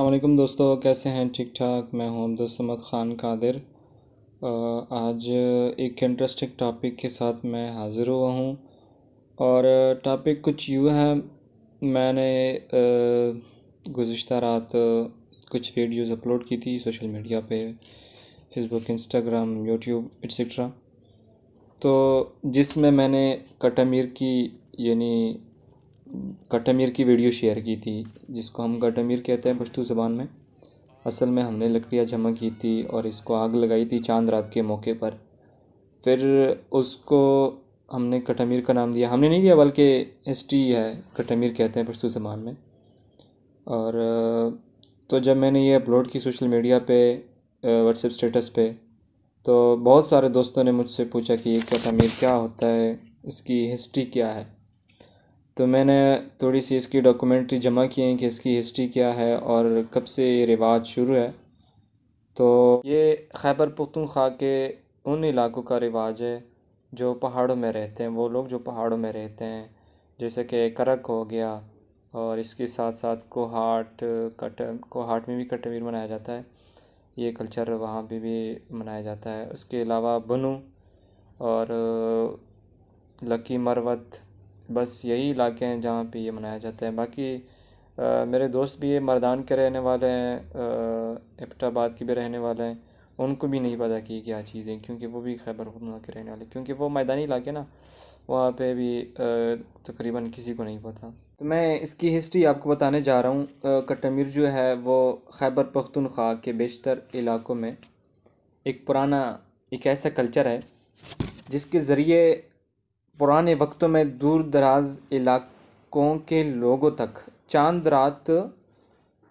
अल्लाम दोस्तों कैसे हैं ठीक ठाक मैं हूँ अब्दुलसमद ख़ान कादिर आज एक इंटरेस्टिंग टॉपिक के साथ मैं हाज़िर हुआ हूँ और टॉपिक कुछ यूँ है मैंने गुज्त रात कुछ वीडियोस अपलोड की थी सोशल मीडिया पे फेसबुक इंस्टाग्राम यूट्यूब एट्सट्रा तो जिसमें मैंने कटमीर की यानी कटमीर की वीडियो शेयर की थी जिसको हम कटमीर कहते हैं पश्तू ज़बान में असल में हमने लकड़ियाँ जमा की थी और इसको आग लगाई थी चांद रात के मौके पर फिर उसको हमने कटमीर का नाम दिया हमने नहीं दिया बल्कि एस टी है कटमीर कहते हैं पश्तू ज़बान में और तो जब मैंने ये अपलोड की सोशल मीडिया पे व्हाट्सएप स्टेटस पे तो बहुत सारे दोस्तों ने मुझसे पूछा कि ये कटमीर क्या होता है इसकी हिस्ट्री क्या है तो मैंने थोड़ी सी इसकी डॉक्यूमेंट्री जमा की है कि इसकी हिस्ट्री क्या है और कब से ये रिवाज शुरू है तो ये खैबर पख्तूनख्वा के उन इलाकों का रिवाज है जो पहाड़ों में रहते हैं वो लोग जो पहाड़ों में रहते हैं जैसे कि करक हो गया और इसके साथ साथ कोहाट कट कोहाट में भी कटवीर मनाया जाता है ये कल्चर वहाँ भी, भी मनाया जाता है उसके अलावा बनू और लकी मरवत बस यही इलाके हैं जहाँ पे ये मनाया जाता है बाकी आ, मेरे दोस्त भी ये मर्दान के रहने वाले हैं इबटाबाद के भी रहने वाले हैं उनको भी नहीं पता कि क्या चीज़ें क्योंकि वो भी खैबर खुदा के रहने वाले क्योंकि वो मैदानी इलाके ना वहाँ पे भी तकरीबन किसी को नहीं पता तो मैं इसकी हिस्ट्री आपको बताने जा रहा हूँ कटमीर जो है वो खैबर पख्तनख्वा के बेशतर इलाकों में एक पुराना एक ऐसा कल्चर है जिसके ज़रिए पुराने वक्तों में दूर दराज इलाकों के लोगों तक चांद रात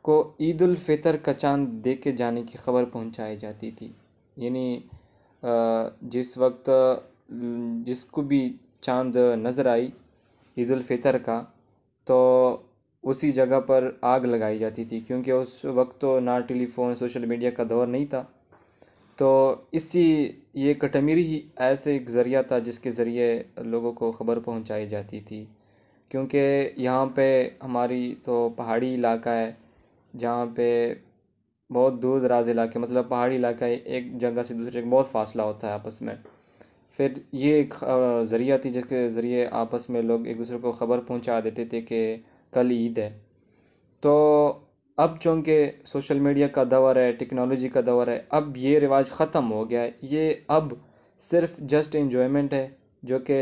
को ईद फितर का चांद के जाने की खबर पहुंचाई जाती थी यानी जिस वक्त जिसको भी चांद नज़र आई ईद फितर का तो उसी जगह पर आग लगाई जाती थी क्योंकि उस वक्त तो ना टेलीफोन सोशल मीडिया का दौर नहीं था तो इसी ये कटमीरी ही ऐसे एक ज़रिया था जिसके ज़रिए लोगों को ख़बर पहुंचाई जाती थी क्योंकि यहाँ पे हमारी तो पहाड़ी इलाका है जहाँ पे बहुत दूर दराज इलाके मतलब पहाड़ी इलाका एक जगह से दूसरे बहुत फासला होता है आपस में फिर ये एक ज़रिया थी जिसके ज़रिए आपस में लोग एक दूसरे को ख़बर पहुंचा देते थे कि कल ईद है तो अब चूँकि सोशल मीडिया का दौर है टेक्नोलॉजी का दौर है अब ये रिवाज ख़त्म हो गया है ये अब सिर्फ जस्ट इन्जॉयमेंट है जो कि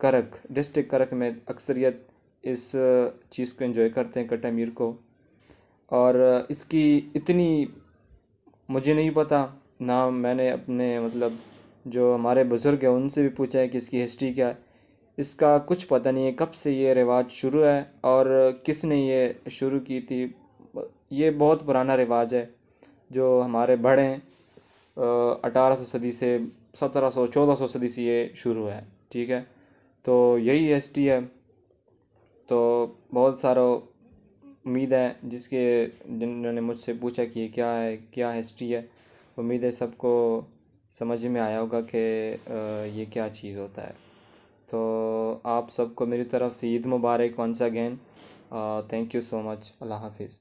करक डिस्ट्रिक्ट करक में अक्सरियत इस चीज़ को इन्जॉय करते हैं कटामीर मीर को और इसकी इतनी मुझे नहीं पता ना मैंने अपने मतलब जो हमारे बुज़ुर्ग हैं उनसे भी पूछा है कि इसकी हिस्ट्री क्या है इसका कुछ पता नहीं है कब से ये रिवाज शुरू है और किसने ये शुरू की थी ये बहुत पुराना रिवाज है जो हमारे बड़े हैं अठारह सौ सदी से सत्रह सौ चौदह सौ सदी से ये शुरू है ठीक है तो यही एस टी है तो बहुत सारा उम्मीद है जिसके जिन्होंने मुझसे पूछा कि क्या है क्या एस टी है उम्मीद है सबको समझ में आया होगा कि ये क्या चीज़ होता है तो आप सबको मेरी तरफ़ से ईद मुबारक once again thank you so much Allah हाफिज़